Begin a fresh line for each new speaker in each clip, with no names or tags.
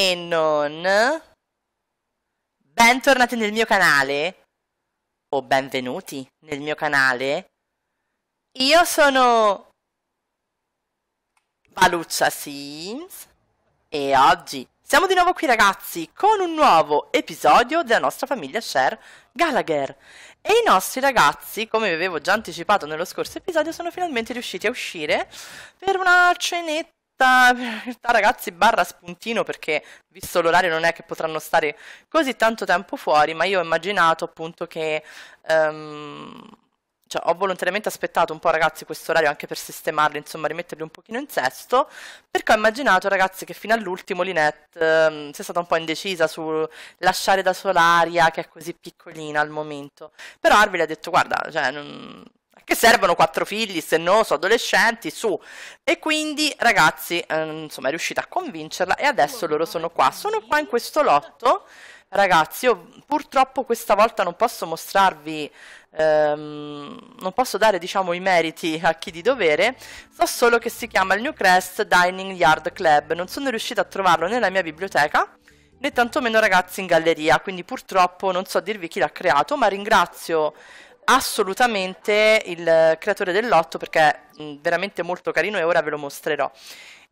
e non... Bentornati nel mio canale o benvenuti nel mio canale. Io sono Valuccia Sims e oggi siamo di nuovo qui ragazzi con un nuovo episodio della nostra famiglia Cher Gallagher e i nostri ragazzi, come vi avevo già anticipato nello scorso episodio, sono finalmente riusciti a uscire per una cenetta realtà, realtà ragazzi, barra spuntino, perché visto l'orario non è che potranno stare così tanto tempo fuori, ma io ho immaginato appunto che... Um, cioè, ho volontariamente aspettato un po', ragazzi, questo orario anche per sistemarli, insomma, rimetterli un pochino in sesto, perché ho immaginato, ragazzi, che fino all'ultimo Linette ehm, sia stata un po' indecisa su lasciare da sola Aria che è così piccolina al momento. Però Arvi le ha detto, guarda, cioè, non che servono quattro figli, se no sono adolescenti, su. E quindi, ragazzi, ehm, insomma, è riuscita a convincerla e adesso loro sono qua. Sono qua in questo lotto. Ragazzi, io purtroppo questa volta non posso mostrarvi, ehm, non posso dare diciamo i meriti a chi di dovere, so solo che si chiama il New Crest Dining Yard Club, non sono riuscita a trovarlo nella mia biblioteca, né tantomeno ragazzi in galleria, quindi purtroppo non so dirvi chi l'ha creato, ma ringrazio assolutamente il creatore del lotto perché è mm, veramente molto carino e ora ve lo mostrerò.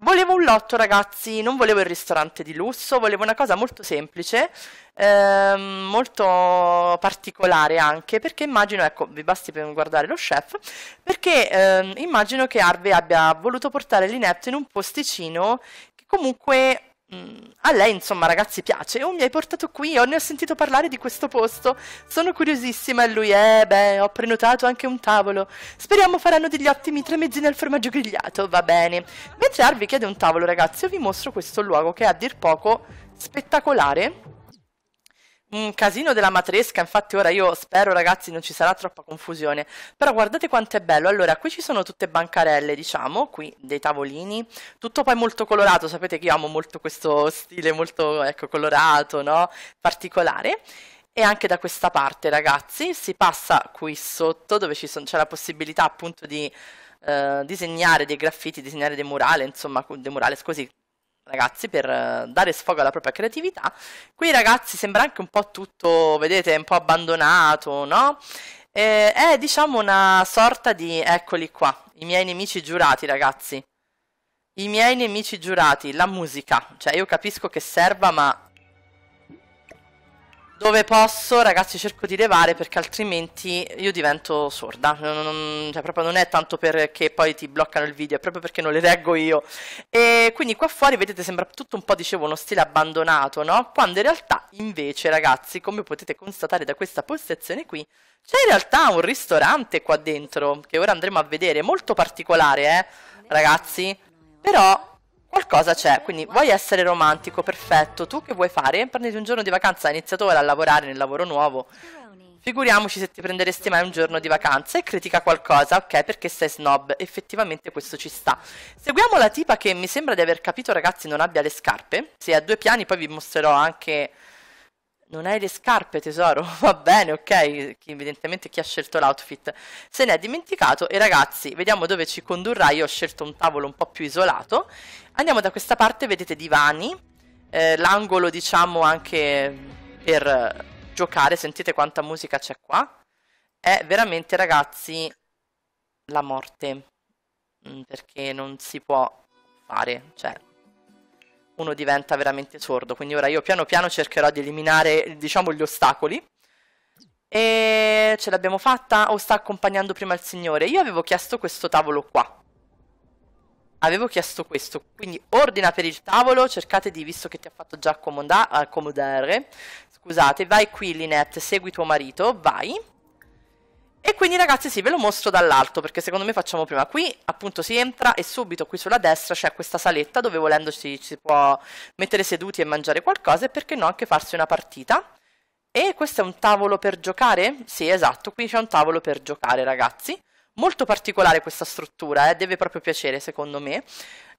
Volevo un lotto ragazzi, non volevo il ristorante di lusso, volevo una cosa molto semplice, ehm, molto particolare anche, perché immagino, ecco, vi basti per guardare lo chef, perché ehm, immagino che Arve abbia voluto portare l'inetto in un posticino che comunque a lei, insomma, ragazzi, piace. Oh, mi hai portato qui, oh, ne ho sentito parlare di questo posto. Sono curiosissima. E lui, eh, beh, ho prenotato anche un tavolo. Speriamo faranno degli ottimi tramezzini nel formaggio grigliato. Va bene. Mentre Arvi chiede un tavolo, ragazzi, io vi mostro questo luogo che è a dir poco spettacolare un casino della matresca, infatti ora io spero ragazzi non ci sarà troppa confusione, però guardate quanto è bello, allora qui ci sono tutte bancarelle diciamo, qui dei tavolini, tutto poi molto colorato, sapete che io amo molto questo stile molto ecco, colorato, no? particolare, e anche da questa parte ragazzi si passa qui sotto dove c'è la possibilità appunto di eh, disegnare dei graffiti, disegnare dei murali, insomma, dei murale scusi, ragazzi per eh, dare sfogo alla propria creatività. Qui ragazzi sembra anche un po' tutto, vedete, un po' abbandonato, no? E, eh, è diciamo una sorta di, eccoli qua, i miei nemici giurati ragazzi. I miei nemici giurati, la musica, cioè io capisco che serva ma dove posso, ragazzi, cerco di levare perché altrimenti io divento sorda. Non, non, cioè, proprio non è tanto perché poi ti bloccano il video, è proprio perché non le leggo io. E quindi qua fuori, vedete, sembra tutto un po', dicevo, uno stile abbandonato, no? Quando in realtà, invece, ragazzi, come potete constatare da questa postazione qui, c'è in realtà un ristorante qua dentro, che ora andremo a vedere, molto particolare, eh, ragazzi? Però Qualcosa c'è, quindi vuoi essere romantico, perfetto, tu che vuoi fare? Prenditi un giorno di vacanza, iniziato a lavorare nel lavoro nuovo. Figuriamoci se ti prenderesti mai un giorno di vacanza e critica qualcosa, ok, perché sei snob, effettivamente questo ci sta. Seguiamo la tipa che mi sembra di aver capito ragazzi non abbia le scarpe, se ha due piani poi vi mostrerò anche non hai le scarpe, tesoro. Va bene, ok. Evidentemente chi ha scelto l'outfit se ne è dimenticato. E ragazzi, vediamo dove ci condurrà. Io ho scelto un tavolo un po' più isolato. Andiamo da questa parte, vedete divani. Eh, L'angolo, diciamo, anche per giocare. Sentite quanta musica c'è qua. È veramente, ragazzi, la morte. Mm, perché non si può fare. Cioè, uno diventa veramente sordo. Quindi ora io piano piano cercherò di eliminare, diciamo, gli ostacoli. E ce l'abbiamo fatta o sta accompagnando prima il signore? Io avevo chiesto questo tavolo qua. Avevo chiesto questo, quindi ordina per il tavolo, cercate di, visto che ti ha fatto già accomodare, scusate, vai qui Linette, segui tuo marito, vai quindi ragazzi sì, ve lo mostro dall'alto perché secondo me facciamo prima qui, appunto si entra e subito qui sulla destra c'è questa saletta dove volendoci si può mettere seduti e mangiare qualcosa e perché no anche farsi una partita. E questo è un tavolo per giocare? Sì, esatto, qui c'è un tavolo per giocare ragazzi. Molto particolare questa struttura, eh, deve proprio piacere secondo me.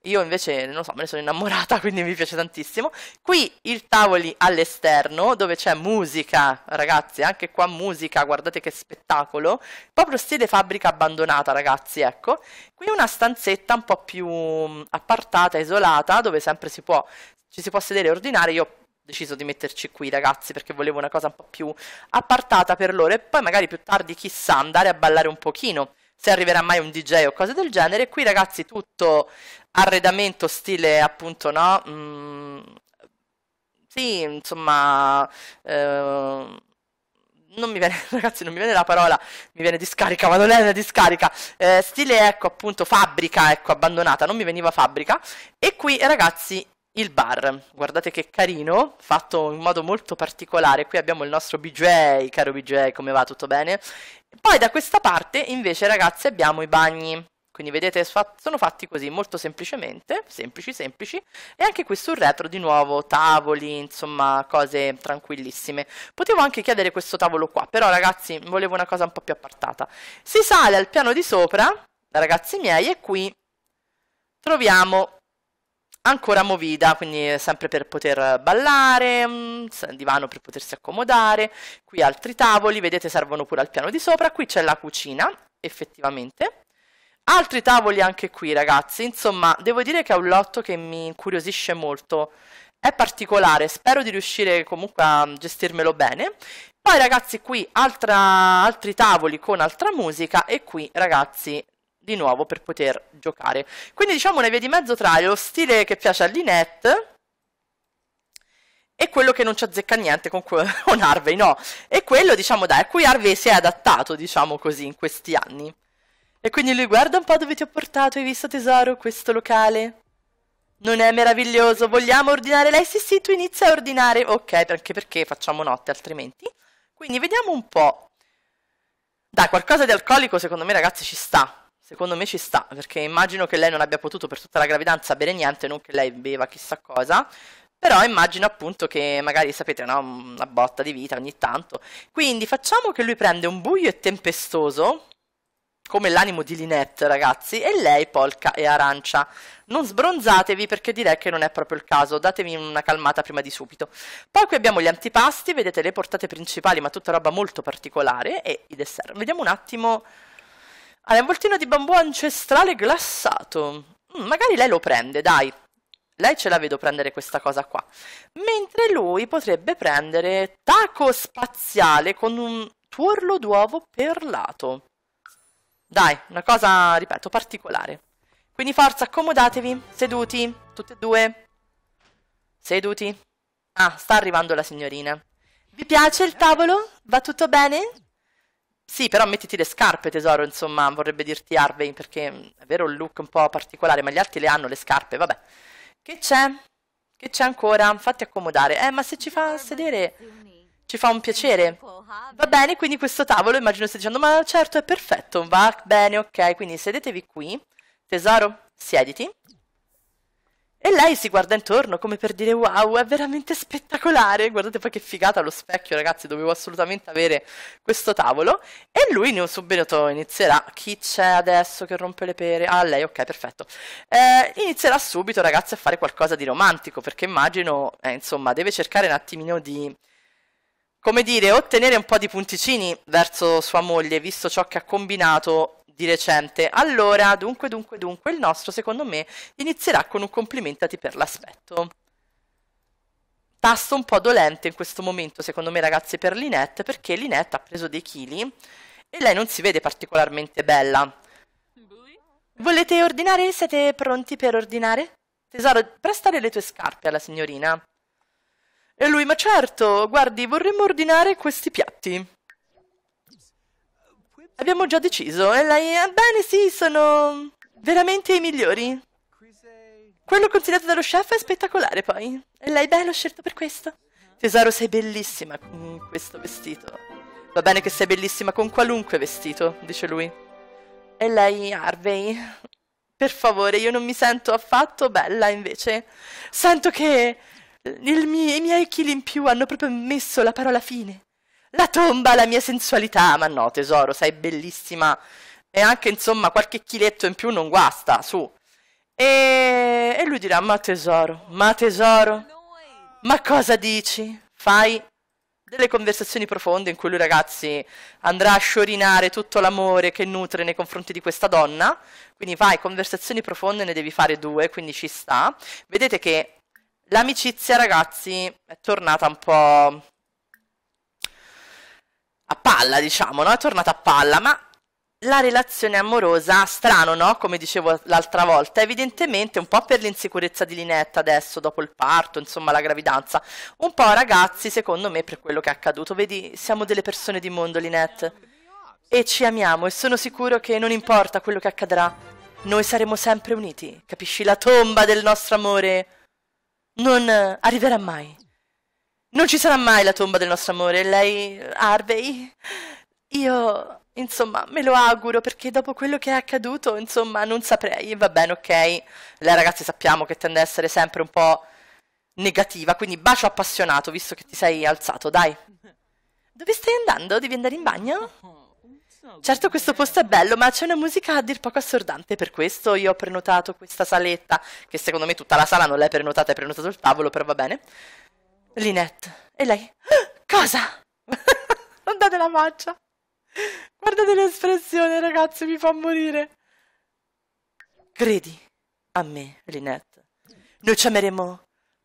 Io invece, non so, me ne sono innamorata, quindi mi piace tantissimo. Qui il tavoli all'esterno, dove c'è musica, ragazzi, anche qua musica, guardate che spettacolo. Proprio stile fabbrica abbandonata, ragazzi, ecco. Qui una stanzetta un po' più mm, appartata, isolata, dove sempre si può, ci si può sedere e ordinare. Io ho deciso di metterci qui, ragazzi, perché volevo una cosa un po' più appartata per loro e poi magari più tardi, chissà, andare a ballare un pochino se arriverà mai un DJ o cose del genere. Qui ragazzi tutto arredamento stile appunto no, mm, sì insomma eh, non mi viene, ragazzi, non mi viene la parola, mi viene discarica, ma non è una discarica. Eh, stile, ecco, appunto, fabbrica, ecco, abbandonata, non mi veniva fabbrica. E qui, ragazzi, il bar. Guardate che carino, fatto in modo molto particolare. Qui abbiamo il nostro BJ, caro BJ, come va? Tutto bene? Poi da questa parte invece ragazzi abbiamo i bagni. Quindi vedete sono fatti così molto semplicemente, semplici semplici, e anche qui sul retro di nuovo tavoli, insomma cose tranquillissime. Potevo anche chiedere questo tavolo qua, però ragazzi volevo una cosa un po' più appartata. Si sale al piano di sopra, ragazzi miei, e qui troviamo ancora movida, quindi sempre per poter ballare, mm, divano per potersi accomodare, qui altri tavoli, vedete servono pure al piano di sopra, qui c'è la cucina, effettivamente. Altri tavoli anche qui ragazzi, insomma devo dire che è un lotto che mi incuriosisce molto, è particolare, spero di riuscire comunque a gestirmelo bene. Poi ragazzi qui altra, altri tavoli con altra musica e qui ragazzi di nuovo per poter giocare. Quindi diciamo una via di mezzo tra lo stile che piace a Linette e quello che non ci azzecca niente con, con Harvey, no? E quello, diciamo, dai, a cui Harvey si è adattato, diciamo così, in questi anni. E quindi lui guarda un po' dove ti ho portato, hai visto tesoro, questo locale? Non è meraviglioso? Vogliamo ordinare lei? Sì, sì, tu inizia a ordinare. Ok, anche perché facciamo notte altrimenti. Quindi vediamo un po'. Dai, qualcosa di alcolico secondo me ragazzi ci sta. Secondo me ci sta, perché immagino che lei non abbia potuto per tutta la gravidanza bere niente, non che lei beva chissà cosa, però immagino appunto che magari sapete, no? Mm, una botta di vita ogni tanto. Quindi facciamo che lui prende un buio e tempestoso, come l'animo di Linette, ragazzi, e lei polca e arancia. Non sbronzatevi perché direi che non è proprio il caso, datevi una calmata prima di subito. Poi qui abbiamo gli antipasti, vedete le portate principali, ma tutta roba molto particolare, e i dessert. Vediamo un attimo Ah, è un voltino di bambù ancestrale glassato. Mm, magari lei lo prende, dai. Lei ce la vedo prendere questa cosa qua. Mentre lui potrebbe prendere taco spaziale con un tuorlo d'uovo perlato. Dai, una cosa, ripeto, particolare. Quindi forza, accomodatevi, seduti, tutte e due. Seduti. Ah, sta arrivando la signorina. Vi piace il tavolo? Va tutto bene? Sì. Sì, però mettiti le scarpe, tesoro, insomma, vorrebbe dirti Harvey, perché mm, è vero il look un po' particolare, ma gli altri le hanno le scarpe, vabbè. Che c'è? Che c'è ancora? Fatti accomodare. Eh, ma se ci fa sedere ci fa un piacere. Va bene, quindi questo tavolo immagino stai dicendo, ma certo è perfetto, va bene, ok, quindi sedetevi qui. Tesoro, siediti. E lei si guarda intorno come per dire wow, è veramente spettacolare. Guardate poi che figata lo specchio, ragazzi, dovevo assolutamente avere questo tavolo. E lui ne subito inizierà. Chi c'è adesso che rompe le pere? Ah, lei, ok, perfetto. Eh, inizierà subito, ragazzi, a fare qualcosa di romantico, perché immagino, eh, insomma, deve cercare un attimino di come dire, ottenere un po' di punticini verso sua moglie, visto ciò che ha combinato di recente. Allora, dunque, dunque, dunque, il nostro, secondo me, inizierà con un complimentati per l'aspetto. Tasto un po' dolente in questo momento, secondo me, ragazzi, per Linette, perché Linette ha preso dei chili e lei non si vede particolarmente bella. Volete ordinare? Siete pronti per ordinare? Tesoro, prestare le tue scarpe alla signorina. E lui, ma certo, guardi, vorremmo ordinare questi piatti. Abbiamo già deciso e eh, lei... Bene, sì, sono veramente i migliori. Quello consigliato dallo chef è spettacolare, poi. E lei, beh, l'ho scelto per questo. Tesoro, sei bellissima con questo vestito. Va bene che sei bellissima con qualunque vestito, dice lui. E lei, Harvey, per favore, io non mi sento affatto bella, invece. Sento che mie, i miei chili in più hanno proprio messo la parola fine la tomba, la mia sensualità. Ma no, tesoro, sei bellissima. E anche, insomma, qualche chiletto in più non guasta, su. E, e lui dirà, ma tesoro, ma tesoro, ma cosa dici? Fai delle conversazioni profonde in cui lui, ragazzi, andrà a sciorinare tutto l'amore che nutre nei confronti di questa donna. Quindi vai, conversazioni profonde, ne devi fare due, quindi ci sta. Vedete che l'amicizia, ragazzi, è tornata un po' a palla, diciamo, no? È tornata a palla, ma la relazione amorosa, strano, no? Come dicevo l'altra volta, evidentemente un po' per l'insicurezza di Linetta adesso, dopo il parto, insomma la gravidanza, un po' ragazzi, secondo me, per quello che è accaduto. Vedi, siamo delle persone di mondo, Linette, e ci amiamo, e sono sicuro che non importa quello che accadrà, noi saremo sempre uniti, capisci? La tomba del nostro amore non arriverà mai. Non ci sarà mai la tomba del nostro amore, lei, Harvey. Io, insomma, me lo auguro perché dopo quello che è accaduto, insomma, non saprei. Va bene, ok. Lei, ragazzi, sappiamo che tende ad essere sempre un po' negativa, quindi bacio appassionato visto che ti sei alzato, dai. Dove stai andando? Devi andare in bagno? Certo questo posto è bello, ma c'è una musica a dir poco assordante, per questo io ho prenotato questa saletta, che secondo me tutta la sala non l'hai prenotata, hai prenotato il tavolo, però va bene. Linette. E lei? Cosa? Guardate la faccia. Guardate l'espressione, ragazzi, mi fa morire. Credi a me, Linette. Noi ci ameremo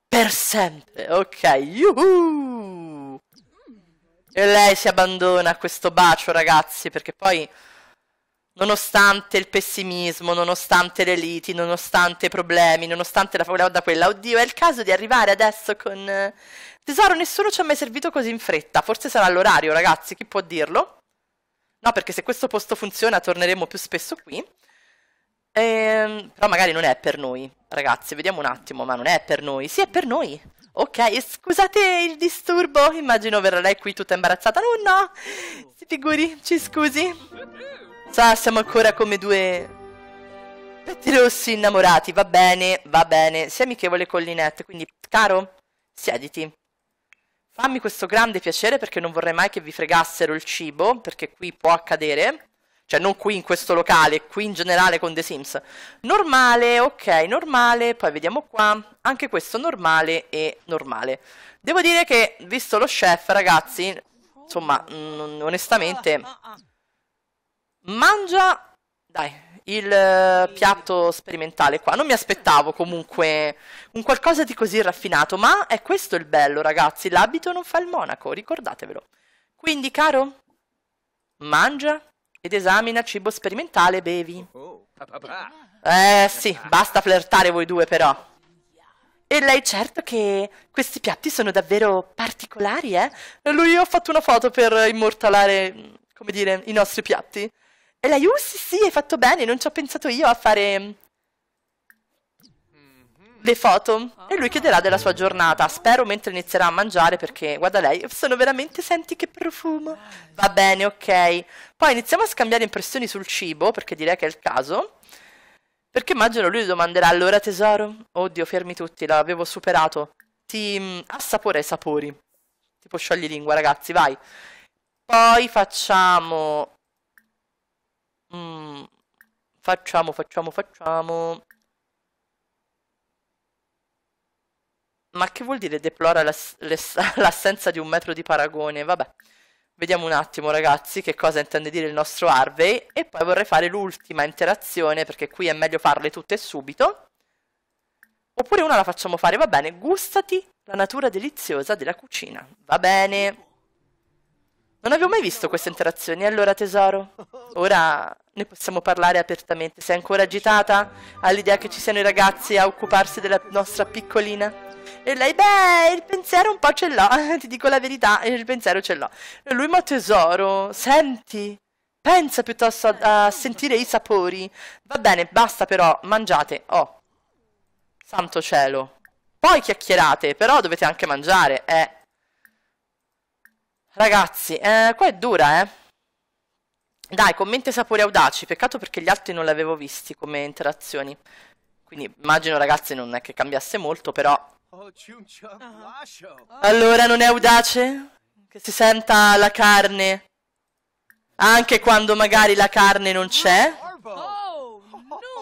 per sempre. Ok, yuhu! E lei si abbandona a questo bacio, ragazzi, perché poi nonostante il pessimismo, nonostante le liti, nonostante i problemi, nonostante la paura da quella, oddio, è il caso di arrivare adesso con... Eh, tesoro, nessuno ci ha mai servito così in fretta, forse sarà l'orario, ragazzi, chi può dirlo? No, perché se questo posto funziona torneremo più spesso qui. Ehm, però magari non è per noi, ragazzi, vediamo un attimo, ma non è per noi. Sì, è per noi. Ok, scusate il disturbo, immagino verrà lei qui tutta imbarazzata. Oh, no, no, oh. si figuri, ci scusi. Sa, siamo ancora come due petti rossi innamorati. Va bene, va bene. Sei amichevole con Linette, quindi, caro, siediti. Fammi questo grande piacere perché non vorrei mai che vi fregassero il cibo, perché qui può accadere. Cioè, non qui in questo locale, qui in generale con The Sims. Normale, ok, normale. Poi vediamo qua. Anche questo normale e normale. Devo dire che, visto lo chef, ragazzi, insomma, mm, onestamente... Ah, ah, ah, Mangia, dai, il eh, piatto sperimentale qua. Non mi aspettavo comunque un qualcosa di così raffinato, ma è questo il bello, ragazzi. L'abito non fa il monaco, ricordatevelo. Quindi, caro, mangia ed esamina cibo sperimentale, bevi. Oh, oh, eh sì, basta flirtare voi due però. E lei certo che questi piatti sono davvero particolari, eh? Lui ho fatto una foto per immortalare, come dire, i nostri piatti. E lei, uh sì sì, hai fatto bene, non ci ho pensato io a fare mm-hmm. le foto e lui ah. chiederà della sua giornata. Spero mentre inizierà a mangiare perché guarda lei, sono veramente senti che profumo. Va bene, ok. Poi iniziamo a scambiare impressioni sul cibo perché direi che è il caso. Perché immagino lui domanderà allora tesoro. Oddio, fermi tutti, l'avevo superato. Ti mm, assapora i sapori. Tipo sciogli lingua, ragazzi, vai. Poi facciamo Mm. facciamo, facciamo, facciamo. Ma che vuol dire deplora l'assenza di un metro di paragone? Vabbè. Vediamo un attimo ragazzi che cosa intende dire il nostro Harvey e poi vorrei fare l'ultima interazione perché qui è meglio farle tutte subito. Oppure una la facciamo fare, va bene, gustati la natura deliziosa della cucina. Va bene. Non avevo mai visto queste interazioni, allora tesoro. Ora ne possiamo parlare apertamente. Sei ancora agitata all'idea che ci siano i ragazzi a occuparsi della nostra piccolina? E lei, beh, il pensiero un po' ce l'ho, ti dico la verità, il pensiero ce l'ho. E lui, ma tesoro, senti, pensa piuttosto a, a sentire i sapori. Va bene, basta però, mangiate, oh. Santo cielo. Poi chiacchierate, però dovete anche mangiare, eh. Ragazzi, eh, qua è dura, eh. Dai, commenti sapori audaci. Peccato perché gli altri non li avevo visti come interazioni. Quindi immagino, ragazzi, non è che cambiasse molto, però... Allora, non è audace? Che si senta la carne? Anche quando magari la carne non c'è?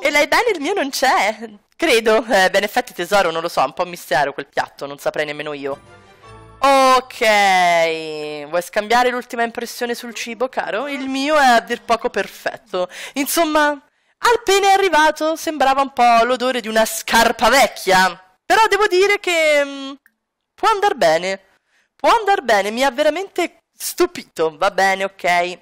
E lei bene, il mio non c'è, credo. Eh, beh, in effetti, tesoro, non lo so, è un po' mistero quel piatto, non saprei nemmeno io. Ok, vuoi scambiare l'ultima impressione sul cibo, caro? Il mio è a dir poco perfetto. Insomma, appena arrivato sembrava un po' l'odore di una scarpa vecchia. Però devo dire che mm, può andar bene. Può andar bene, mi ha veramente stupito. Va bene, ok.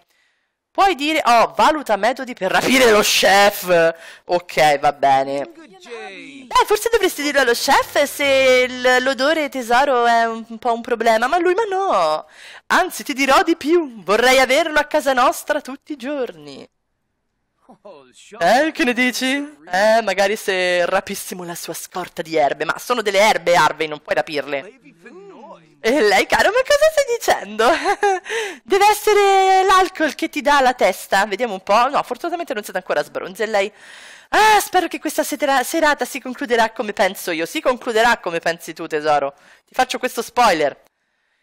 Puoi dire, oh, valuta metodi per rapire lo chef. Ok, va bene. Beh, forse dovresti dirlo allo chef se l'odore tesoro è un, po' un problema, ma lui, ma no. Anzi, ti dirò di più. Vorrei averlo a casa nostra tutti i giorni. Eh, che ne dici? Eh, magari se rapissimo la sua scorta di erbe, ma sono delle erbe, Harvey, non puoi rapirle. E lei, caro, ma cosa stai dicendo? Deve essere l'alcol che ti dà la testa. Vediamo un po'. No, fortunatamente non siete ancora sbronzi. E lei, ah, spero che questa sera serata si concluderà come penso io. Si concluderà come pensi tu, tesoro. Ti faccio questo spoiler.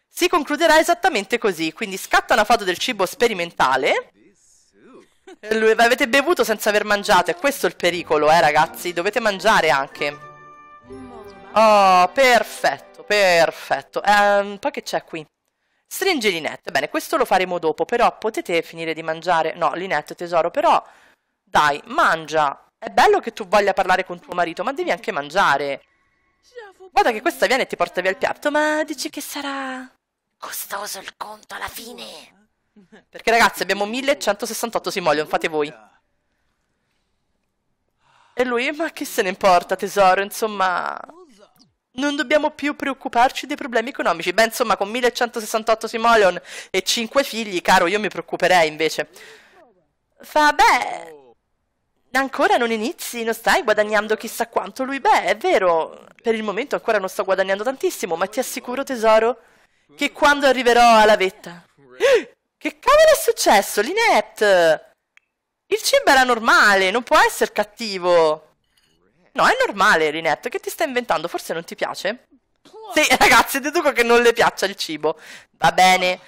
Si concluderà esattamente così. Quindi scatta una foto del cibo sperimentale. Lui, avete bevuto senza aver mangiato. E questo è il pericolo, eh, ragazzi. Dovete mangiare anche. Oh, perfetto. Perfetto. Um, poi che c'è qui? Stringi l'inetto. Bene, questo lo faremo dopo, però potete finire di mangiare... No, l'inetto, tesoro, però... Dai, mangia. È bello che tu voglia parlare con tuo marito, ma devi anche mangiare. Guarda che questa viene e ti porta via il piatto, ma dici che sarà... Costoso il conto alla fine. Perché ragazzi abbiamo 1168 simoleon, fate voi. E lui, ma che se ne importa tesoro, insomma non dobbiamo più preoccuparci dei problemi economici. Beh, insomma, con 1168 simoleon e 5 figli, caro, io mi preoccuperei invece. Fa, beh, ancora non inizi, non stai guadagnando chissà quanto. Lui, beh, è vero, per il momento ancora non sto guadagnando tantissimo, ma ti assicuro, tesoro, che quando arriverò alla vetta... Che cavolo è successo, Linette? Il cibo era normale, non può essere cattivo. No, è normale, Rinette, che ti stai inventando? Forse non ti piace? Sì, ragazzi, deduco che non le piaccia il cibo. Va bene.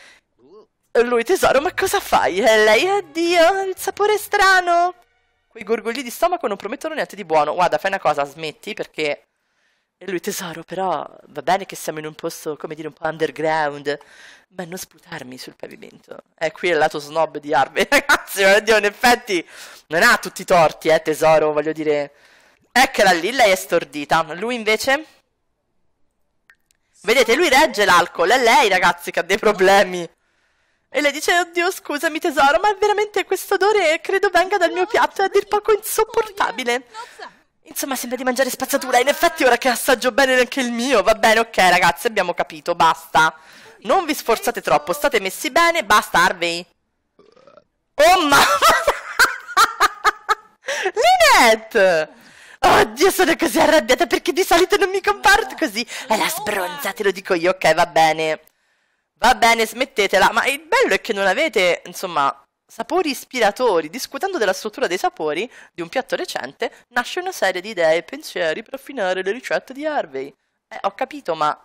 Lui, tesoro, ma cosa fai? E eh, lei, addio, il sapore è strano. Quei gorgogli di stomaco non promettono niente di buono. Guarda, fai una cosa, smetti, perché... E lui, tesoro, però va bene che siamo in un posto, come dire, un po' underground, ma non sputarmi sul pavimento. Eh, qui è il lato snob di Harvey, ragazzi, oddio, in effetti non ha tutti i torti, eh, tesoro, voglio dire... Eccola lì, lei è stordita. Lui invece? Vedete, lui regge l'alcol, è lei ragazzi che ha dei problemi. E lei dice, oddio scusami tesoro, ma è veramente questo odore credo venga dal mio piatto, è a dir poco insopportabile. Insomma, sembra di mangiare spazzatura, in effetti ora che assaggio bene anche il mio, va bene, ok ragazzi, abbiamo capito, basta. Non vi sforzate troppo, state messi bene, basta Harvey. Oh mamma! Linette! Oddio, sono così arrabbiata perché di solito non mi comporto così. È la sbronza, te lo dico io. Ok, va bene. Va bene, smettetela. Ma il bello è che non avete, insomma, sapori ispiratori. Discutendo della struttura dei sapori di un piatto recente, nasce una serie di idee e pensieri per affinare le ricette di Harvey. Eh, ho capito, ma...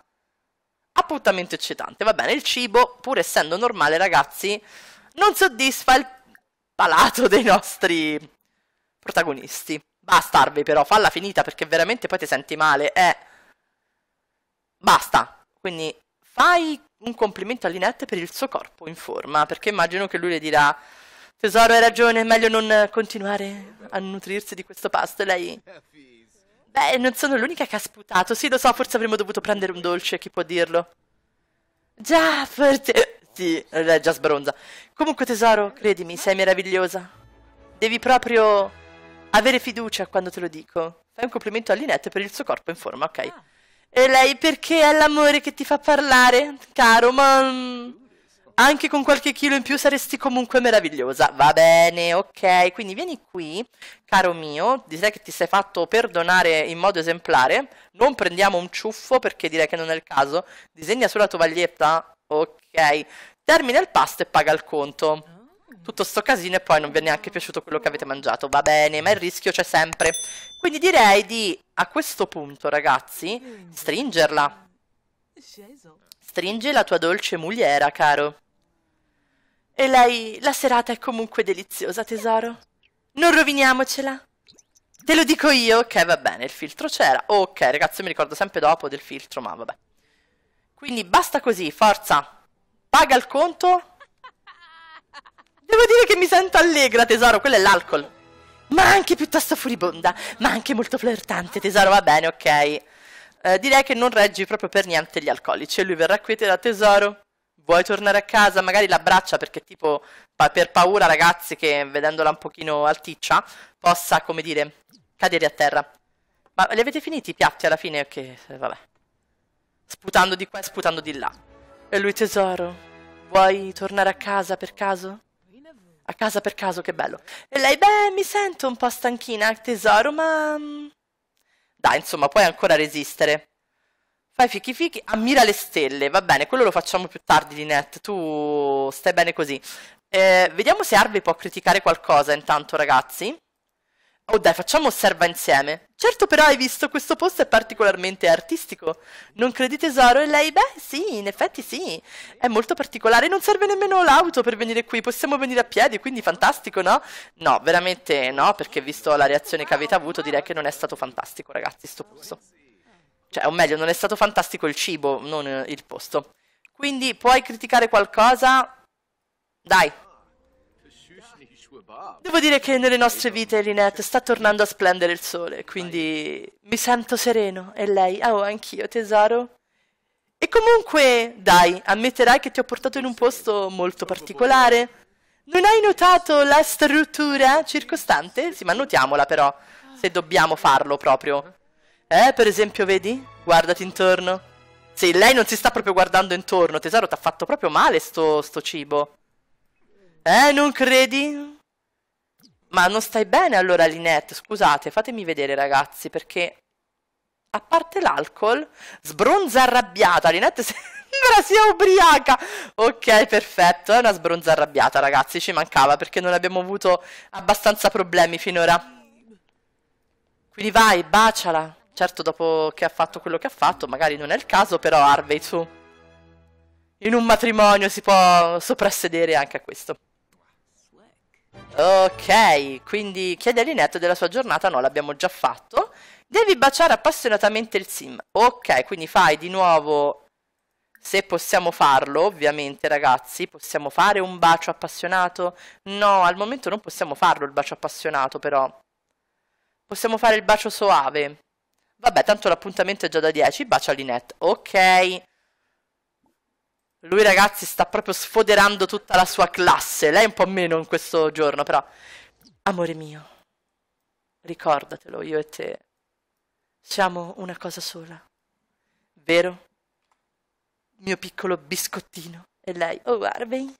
Appuntamento eccitante. Va bene, il cibo, pur essendo normale, ragazzi, non soddisfa il palato dei nostri protagonisti. Basta Harvey però, falla finita perché veramente poi ti senti male. Eh. Basta. Quindi fai un complimento a Linette per il suo corpo in forma, perché immagino che lui le dirà "Tesoro, hai ragione, è meglio non continuare a nutrirsi di questo pasto". E lei Beh, non sono l'unica che ha sputato. Sì, lo so, forse avremmo dovuto prendere un dolce, chi può dirlo? Già, forse Sì, lei già sbronza. Comunque tesoro, credimi, sei meravigliosa. Devi proprio avere fiducia quando te lo dico. Fai un complimento a Linette per il suo corpo in forma, ok. Ah. E lei perché è l'amore che ti fa parlare, caro, ma mm, anche con qualche chilo in più saresti comunque meravigliosa. Va bene, ok. Quindi vieni qui, caro mio, direi che ti sei fatto perdonare in modo esemplare. Non prendiamo un ciuffo perché direi che non è il caso. Disegna sulla tovaglietta, ok. Termina il pasto e paga il conto. Ah tutto sto casino e poi non vi è neanche piaciuto quello che avete mangiato. Va bene, ma il rischio c'è sempre. Quindi direi di, a questo punto, ragazzi, stringerla. Stringi la tua dolce mugliera, caro. E lei, la serata è comunque deliziosa, tesoro. Non roviniamocela. Te lo dico io, ok, va bene, il filtro c'era. Ok, ragazzi, mi ricordo sempre dopo del filtro, ma vabbè. Quindi basta così, forza. Paga il conto, Devo dire che mi sento allegra, tesoro, quello è l'alcol. Ma anche piuttosto furibonda, ma anche molto flirtante, tesoro, va bene, ok. Eh, direi che non reggi proprio per niente gli alcolici e lui verrà qui da tesoro. Vuoi tornare a casa? Magari l'abbraccia perché tipo pa per paura ragazzi che vedendola un pochino alticcia possa, come dire, cadere a terra. Ma li avete finiti i piatti alla fine? Ok, eh, vabbè. Sputando di qua e sputando di là. E lui tesoro, vuoi tornare a casa per caso? A casa per caso, che bello. E lei, beh, mi sento un po' stanchina, tesoro, ma... Mm, dai, insomma, puoi ancora resistere. Fai fichi fichi, ammira le stelle, va bene, quello lo facciamo più tardi, Linette, tu stai bene così. Eh, vediamo se Harvey può criticare qualcosa intanto, ragazzi. Oh dai, facciamo osserva insieme. Certo però hai visto, questo posto è particolarmente artistico. Non credi tesoro? E lei? Beh, sì, in effetti sì. È molto particolare, non serve nemmeno l'auto per venire qui, possiamo venire a piedi, quindi fantastico, no? No, veramente no, perché visto la reazione che avete avuto direi che non è stato fantastico, ragazzi, sto posto. Cioè, o meglio, non è stato fantastico il cibo, non il posto. Quindi puoi criticare qualcosa? Dai, Devo dire che nelle nostre vite Lynette sta tornando a splendere il sole, quindi mi sento sereno. E lei, ah, oh, anch'io, tesoro. E comunque, dai, ammetterai che ti ho portato in un posto molto particolare. Non hai notato la struttura circostante? Sì, ma notiamola però, se dobbiamo farlo proprio. Eh, per esempio, vedi? Guardati intorno. Sì, lei non si sta proprio guardando intorno, tesoro, ti ha fatto proprio male sto, sto cibo. Eh, non credi? Ma non stai bene allora Linette? Scusate, fatemi vedere ragazzi, perché a parte l'alcol, sbronza arrabbiata, Linette sembra sia ubriaca. Ok, perfetto, è una sbronza arrabbiata ragazzi, ci mancava perché non abbiamo avuto abbastanza problemi finora. Quindi vai, baciala. Certo, dopo che ha fatto quello che ha fatto, magari non è il caso, però Harvey, tu, In un matrimonio si può soprassedere anche a questo. Ok, quindi chiede a Linetto della sua giornata, no, l'abbiamo già fatto. Devi baciare appassionatamente il sim. Ok, quindi fai di nuovo, se possiamo farlo, ovviamente ragazzi, possiamo fare un bacio appassionato? No, al momento non possiamo farlo il bacio appassionato però. Possiamo fare il bacio soave. Vabbè, tanto l'appuntamento è già da 10, bacia Linette. Ok. Lui, ragazzi, sta proprio sfoderando tutta la sua classe. Lei un po' meno in questo giorno, però. Amore mio, ricordatelo, io e te siamo una cosa sola. Vero? Mio piccolo biscottino. E lei, oh, Harvey?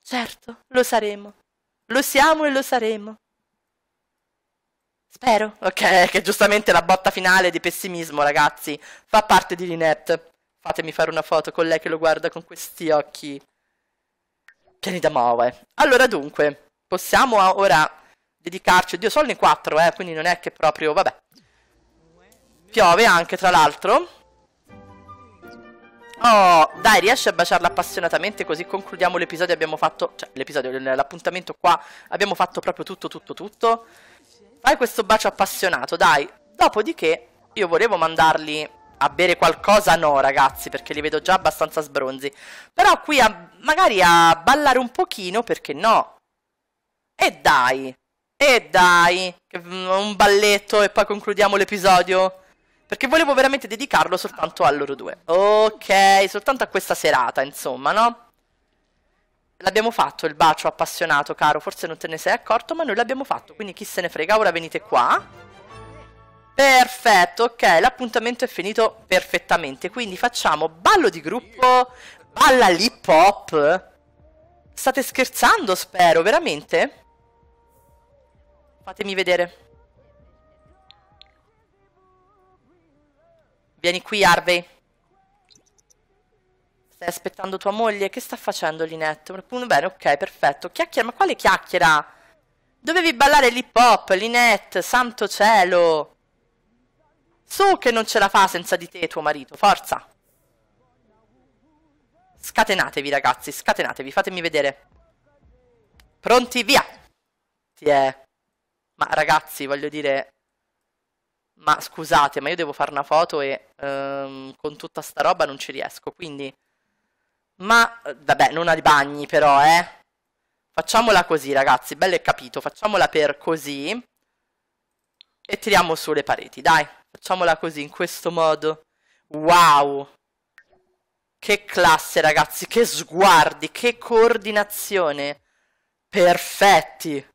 Certo, lo saremo. Lo siamo e lo saremo. Spero. Ok, che giustamente la botta finale di pessimismo, ragazzi, fa parte di Linette. Fatemi fare una foto con lei che lo guarda con questi occhi pieni da Maue. Allora dunque, possiamo ora dedicarci... oddio sono le quattro, eh, quindi non è che proprio... vabbè. Piove anche, tra l'altro. Oh, dai, riesci a baciarla appassionatamente così concludiamo l'episodio. Abbiamo fatto... Cioè, l'episodio, l'appuntamento qua. Abbiamo fatto proprio tutto, tutto, tutto. Fai questo bacio appassionato, dai. Dopodiché io volevo mandarli a bere qualcosa no, ragazzi, perché li vedo già abbastanza sbronzi. Però qui a, magari a ballare un pochino, perché no? E dai, e dai, un balletto e poi concludiamo l'episodio. Perché volevo veramente dedicarlo soltanto a loro due. Ok, soltanto a questa serata, insomma, no? L'abbiamo fatto il bacio appassionato, caro, forse non te ne sei accorto, ma noi l'abbiamo fatto, quindi chi se ne frega, ora venite qua. Perfetto, ok, l'appuntamento è finito perfettamente, quindi facciamo ballo di gruppo, balla l'hip hop. State scherzando, spero, veramente? Fatemi vedere. Vieni qui, Harvey. Stai aspettando tua moglie? Che sta facendo Linette? Mm, bene, ok, perfetto. Chiacchiera, ma quale chiacchiera? Dovevi ballare l'hip hop, Linette, santo cielo! Su che non ce la fa senza di te tuo marito, forza! Scatenatevi ragazzi, scatenatevi, fatemi vedere. Pronti, via! Ti è... Eh. Ma ragazzi, voglio dire... Ma scusate, ma io devo fare una foto e um, con tutta sta roba non ci riesco, quindi... Ma, vabbè, non ai bagni però, eh. Facciamola così, ragazzi, bello e capito. Facciamola per così. E tiriamo su le pareti, dai. Facciamola così, in questo modo. Wow! Che classe, ragazzi, che sguardi, che coordinazione. Perfetti.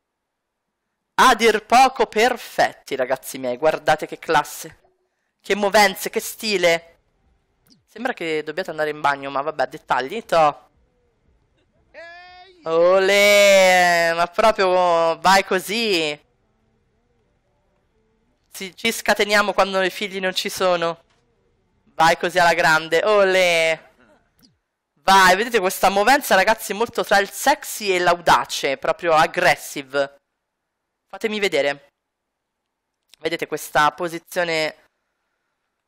A dir poco perfetti, ragazzi miei. Guardate che classe. Che movenze, che stile. Sembra che dobbiate andare in bagno, ma vabbè, dettagli. To. Olè, ma proprio vai così ci, ci scateniamo quando i figli non ci sono. Vai così alla grande. Olè. Vai, vedete questa movenza, ragazzi, molto tra il sexy e l'audace, proprio aggressive. Fatemi vedere. Vedete questa posizione,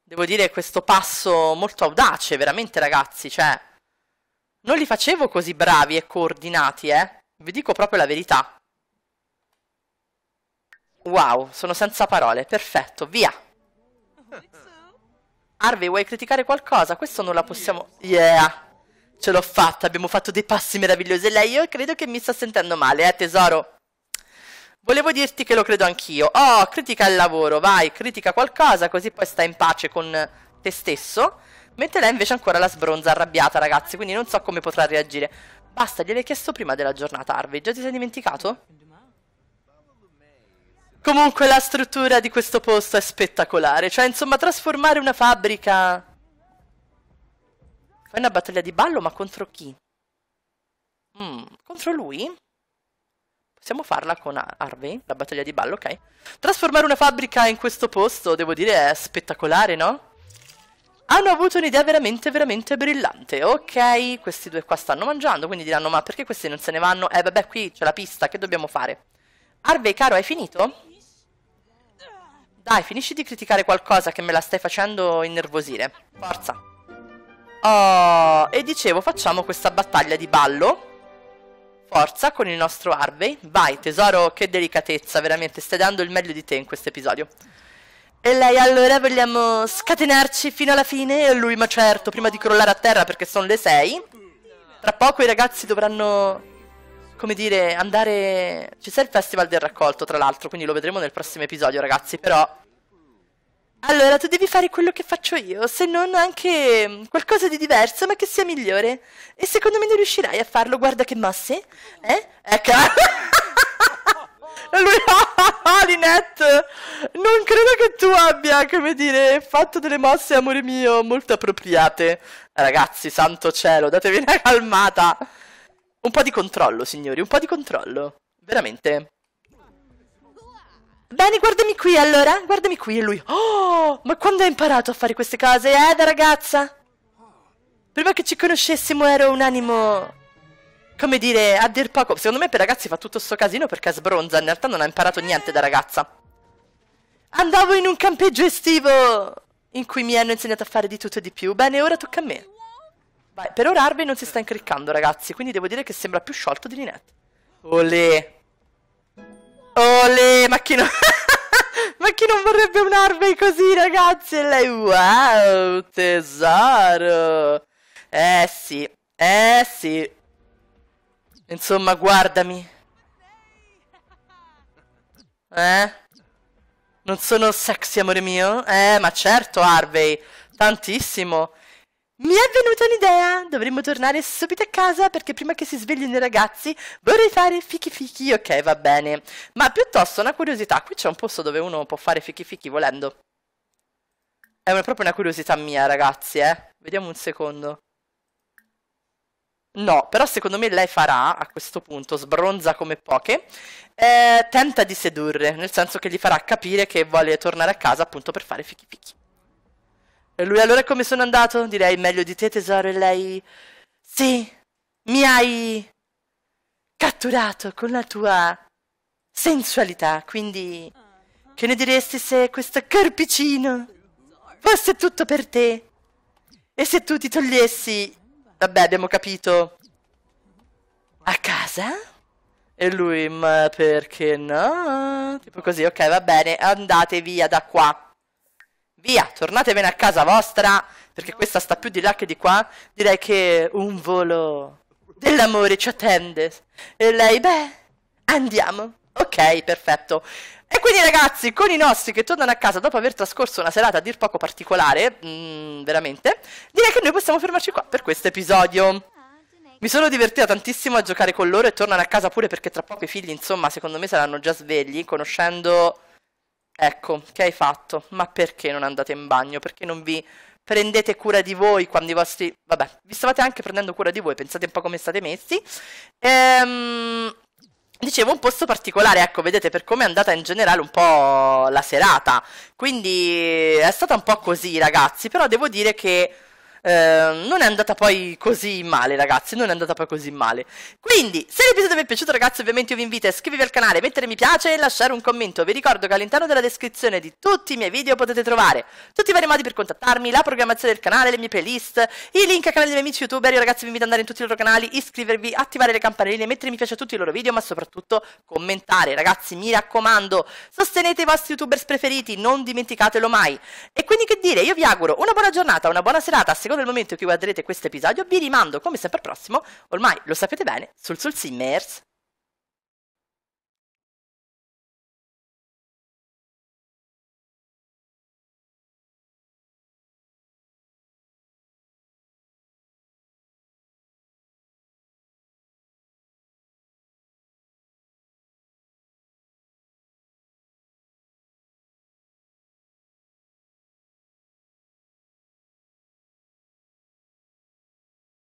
devo dire, questo passo molto audace, veramente, ragazzi, cioè... Non li facevo così bravi e coordinati, eh. Vi dico proprio la verità. Wow, sono senza parole. Perfetto, via. Harvey, vuoi criticare qualcosa? Questo non la possiamo... Yeah! Ce l'ho fatta, abbiamo fatto dei passi meravigliosi. Lei, io credo che mi sta sentendo male, eh, tesoro? Volevo dirti che lo credo anch'io. Oh, critica il lavoro, vai, critica qualcosa, così poi stai in pace con te stesso. Mentre lei invece ancora la sbronza arrabbiata, ragazzi, quindi non so come potrà reagire. Basta, gliel'hai chiesto prima della giornata, Harvey. Già ti sei dimenticato? Comunque la struttura di questo posto è spettacolare, cioè insomma trasformare una fabbrica... Fai una battaglia di ballo, ma contro chi? Mm, contro lui? Possiamo farla con Harvey, la battaglia di ballo, ok. Trasformare una fabbrica in questo posto, devo dire, è spettacolare, no? Hanno avuto un'idea veramente, veramente brillante. Ok, questi due qua stanno mangiando, quindi diranno, ma perché questi non se ne vanno? Eh, vabbè, qui c'è la pista, che dobbiamo fare? Harvey, caro, hai finito? Dai, finisci di criticare qualcosa che me la stai facendo innervosire. Forza. Oh, e dicevo, facciamo questa battaglia di ballo. Forza, con il nostro Harvey. Vai, tesoro, che delicatezza, veramente, stai dando il meglio di te in questo episodio. E lei allora vogliamo scatenarci fino alla fine? E lui, ma certo, prima di crollare a terra perché sono le sei. Tra poco i ragazzi dovranno come dire, andare... Ci cioè, sarà il Festival del Raccolto, tra l'altro, quindi lo vedremo nel prossimo episodio, ragazzi, però... Allora, tu devi fare quello che faccio io, se non anche mm, qualcosa di diverso, ma che sia migliore. E secondo me non riuscirai a farlo, guarda che mosse. Eh? Ecco. Lui, Linette, non credo che tu abbia, come dire, fatto delle mosse, amore mio, molto appropriate. Ragazzi, santo cielo, datevi una calmata. Un po' di controllo, signori, un po' di controllo. Veramente. Bene, guardami qui allora, guardami qui lui. Oh, ma quando hai imparato a fare queste cose, eh, da ragazza? Prima che ci conoscessimo ero un animo... Come dire, a dir poco... Secondo me per ragazzi fa tutto sto casino perché sbronza, in realtà non ha imparato niente da ragazza. Andavo in un campeggio estivo in cui mi hanno insegnato a fare di tutto e di più. Bene, ora tocca a me. Vai. Per ora Arbe non si sta incriccando, ragazzi, quindi devo dire che sembra più sciolto di Linette. Olè. Olè, ma chi non... ma chi non vorrebbe un Arbe così, ragazzi? E lei, wow, tesoro. Eh sì, eh sì. Insomma, guardami. Eh? Non sono sexy, amore mio? Eh, ma certo, Harvey. Tantissimo. Mi è venuta un'idea! Dovremmo tornare subito a casa perché prima che si sveglino i ragazzi vorrei fare fichi fichi, ok va bene. Ma piuttosto una curiosità, qui c'è un posto dove uno può fare fichi fichi volendo. È una, proprio una curiosità mia ragazzi, eh. Vediamo un secondo. No, però secondo me lei farà, a questo punto, sbronza come poche, eh, tenta di sedurre, nel senso che gli farà capire che vuole tornare a casa appunto per fare fichi fichi. E lui allora come sono andato? Direi meglio di te tesoro e lei... Sì, mi hai catturato con la tua sensualità, quindi che ne diresti se questo corpicino fosse tutto per te? E se tu ti togliessi... Vabbè, abbiamo capito. A casa? E lui, ma perché no? Tipo così, ok, va bene, andate via da qua. Via, tornatevene a casa vostra, perché questa sta più di là che di qua. Direi che un volo dell'amore ci attende. E lei, beh, andiamo. Ok, perfetto. E quindi ragazzi, con i nostri che tornano a casa dopo aver trascorso una serata a dir poco particolare, mm, veramente, direi che noi possiamo fermarci qua per questo episodio. Mi sono divertita tantissimo a giocare con loro e tornano a casa pure perché tra poco i figli, insomma, secondo me saranno già svegli, conoscendo Ecco, che hai fatto? Ma perché non andate in bagno? Perché non vi prendete cura di voi quando i vostri... Vabbè, vi stavate anche prendendo cura di voi, pensate un po' come state messi. Ehm... Dicevo un posto particolare, ecco, vedete per come è andata in generale un po' la serata. Quindi è stata un po' così, ragazzi, però devo dire che Ehm, non è andata poi così male, ragazzi, non è andata poi così male. Quindi, se l'episodio vi è piaciuto, ragazzi, ovviamente io vi invito a iscrivervi al canale, mettere mi piace e lasciare un commento. Vi ricordo che all'interno della descrizione di tutti i miei video potete trovare tutti i vari modi per contattarmi, la programmazione del canale, le mie playlist, i link ai canali dei miei amici youtuber. Io, ragazzi, vi invito ad andare in tutti i loro canali, iscrivervi, attivare le campanelle, mettere mi piace a tutti i loro video, ma soprattutto commentare. Ragazzi, mi raccomando, sostenete i vostri youtubers preferiti, non dimenticatelo mai. E quindi che dire, io vi auguro una buona giornata, una buona serata, a seconda proprio il momento in cui guarderete questo episodio, vi rimando come sempre al prossimo, ormai lo sapete bene, sul Sul Simmers.